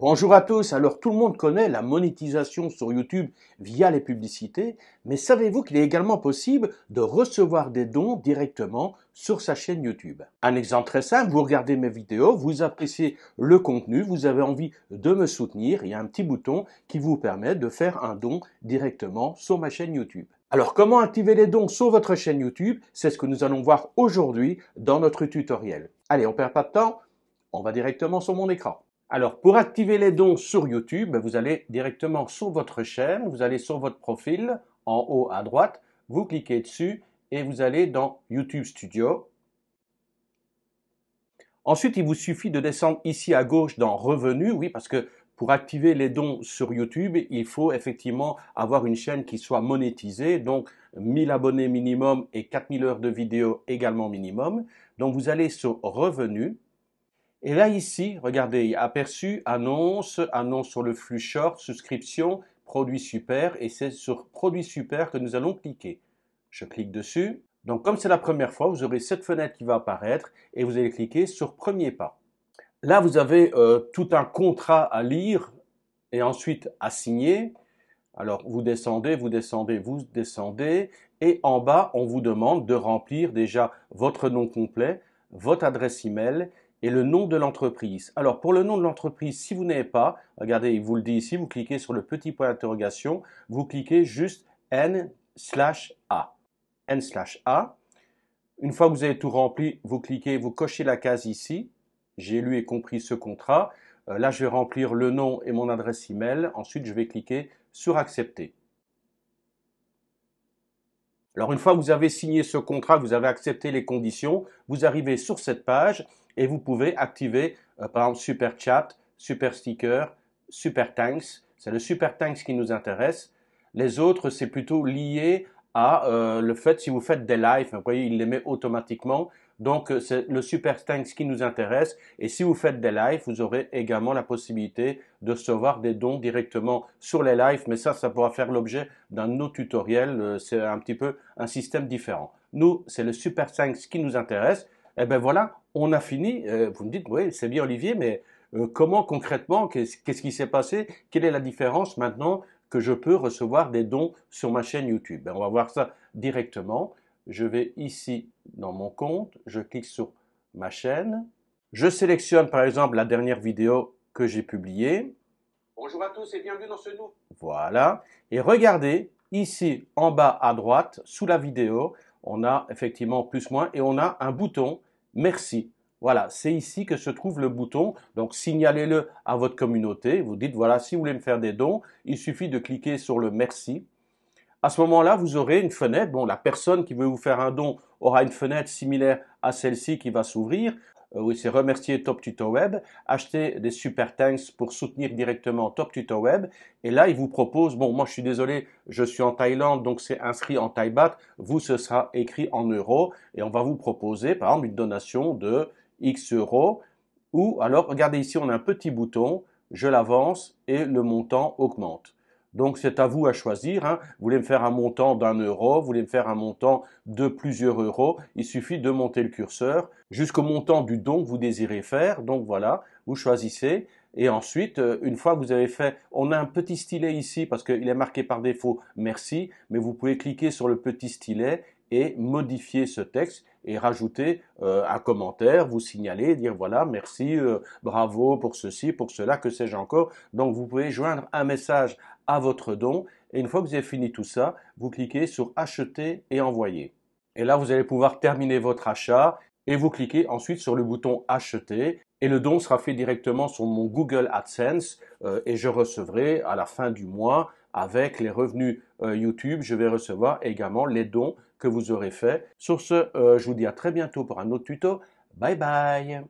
Bonjour à tous, alors tout le monde connaît la monétisation sur YouTube via les publicités, mais savez-vous qu'il est également possible de recevoir des dons directement sur sa chaîne YouTube Un exemple très simple, vous regardez mes vidéos, vous appréciez le contenu, vous avez envie de me soutenir, il y a un petit bouton qui vous permet de faire un don directement sur ma chaîne YouTube. Alors comment activer les dons sur votre chaîne YouTube C'est ce que nous allons voir aujourd'hui dans notre tutoriel. Allez, on perd pas de temps, on va directement sur mon écran. Alors, pour activer les dons sur YouTube, vous allez directement sur votre chaîne, vous allez sur votre profil, en haut à droite, vous cliquez dessus et vous allez dans YouTube Studio. Ensuite, il vous suffit de descendre ici à gauche dans Revenus, oui, parce que pour activer les dons sur YouTube, il faut effectivement avoir une chaîne qui soit monétisée, donc 1000 abonnés minimum et 4000 heures de vidéo également minimum. Donc vous allez sur Revenus, et là, ici, regardez, aperçu, annonce, annonce sur le flux short, souscription, produit super, et c'est sur produit super que nous allons cliquer. Je clique dessus. Donc, comme c'est la première fois, vous aurez cette fenêtre qui va apparaître et vous allez cliquer sur premier pas. Là, vous avez euh, tout un contrat à lire et ensuite à signer. Alors, vous descendez, vous descendez, vous descendez. Et en bas, on vous demande de remplir déjà votre nom complet, votre adresse email et le nom de l'entreprise. Alors pour le nom de l'entreprise, si vous n'avez pas, regardez, il vous le dit ici, vous cliquez sur le petit point d'interrogation, vous cliquez juste N slash A. N slash A. Une fois que vous avez tout rempli, vous cliquez, vous cochez la case ici. J'ai lu et compris ce contrat. Euh, là, je vais remplir le nom et mon adresse email. Ensuite, je vais cliquer sur accepter. Alors une fois que vous avez signé ce contrat, vous avez accepté les conditions, vous arrivez sur cette page et vous pouvez activer euh, par exemple Super Chat, Super Sticker, Super Tanks. C'est le Super Tanks qui nous intéresse. Les autres, c'est plutôt lié à euh, le fait si vous faites des lives, vous voyez, il les met automatiquement. Donc, euh, c'est le Super Tanks qui nous intéresse. Et si vous faites des lives, vous aurez également la possibilité de recevoir des dons directement sur les lives. Mais ça, ça pourra faire l'objet d'un autre tutoriel. C'est un petit peu un système différent. Nous, c'est le Super Tanks qui nous intéresse. Et eh bien voilà, on a fini. Euh, vous me dites, oui, c'est bien Olivier, mais euh, comment concrètement, qu'est-ce qui s'est passé Quelle est la différence maintenant que je peux recevoir des dons sur ma chaîne YouTube ben, On va voir ça directement. Je vais ici dans mon compte, je clique sur ma chaîne. Je sélectionne par exemple la dernière vidéo que j'ai publiée. Bonjour à tous et bienvenue dans ce nouveau. Voilà. Et regardez, ici en bas à droite, sous la vidéo, on a effectivement plus moins et on a un bouton merci. Voilà, c'est ici que se trouve le bouton. Donc signalez-le à votre communauté. Vous dites, voilà, si vous voulez me faire des dons, il suffit de cliquer sur le merci. À ce moment-là, vous aurez une fenêtre. Bon, la personne qui veut vous faire un don aura une fenêtre similaire à celle-ci qui va s'ouvrir. Euh, oui, c'est remercier Top Tuto Web, acheter des super tanks pour soutenir directement Top Tuto Web. Et là, il vous propose, bon, moi je suis désolé, je suis en Thaïlande, donc c'est inscrit en Thai Vous, ce sera écrit en euros et on va vous proposer, par exemple, une donation de X euros. Ou alors, regardez ici, on a un petit bouton, je l'avance et le montant augmente. Donc c'est à vous à choisir. Hein. Vous voulez me faire un montant d'un euro, vous voulez me faire un montant de plusieurs euros. Il suffit de monter le curseur jusqu'au montant du don que vous désirez faire. Donc voilà, vous choisissez. Et ensuite, euh, une fois que vous avez fait, on a un petit stylet ici parce qu'il est marqué par défaut merci, mais vous pouvez cliquer sur le petit stylet et modifier ce texte et rajouter euh, un commentaire, vous signaler, dire voilà, merci, euh, bravo pour ceci, pour cela, que sais-je encore. Donc vous pouvez joindre un message à votre don. Et une fois que vous avez fini tout ça, vous cliquez sur Acheter et envoyer. Et là, vous allez pouvoir terminer votre achat et vous cliquez ensuite sur le bouton Acheter et le don sera fait directement sur mon Google AdSense euh, et je recevrai à la fin du mois avec les revenus euh, YouTube, je vais recevoir également les dons que vous aurez fait Sur ce, euh, je vous dis à très bientôt pour un autre tuto. Bye bye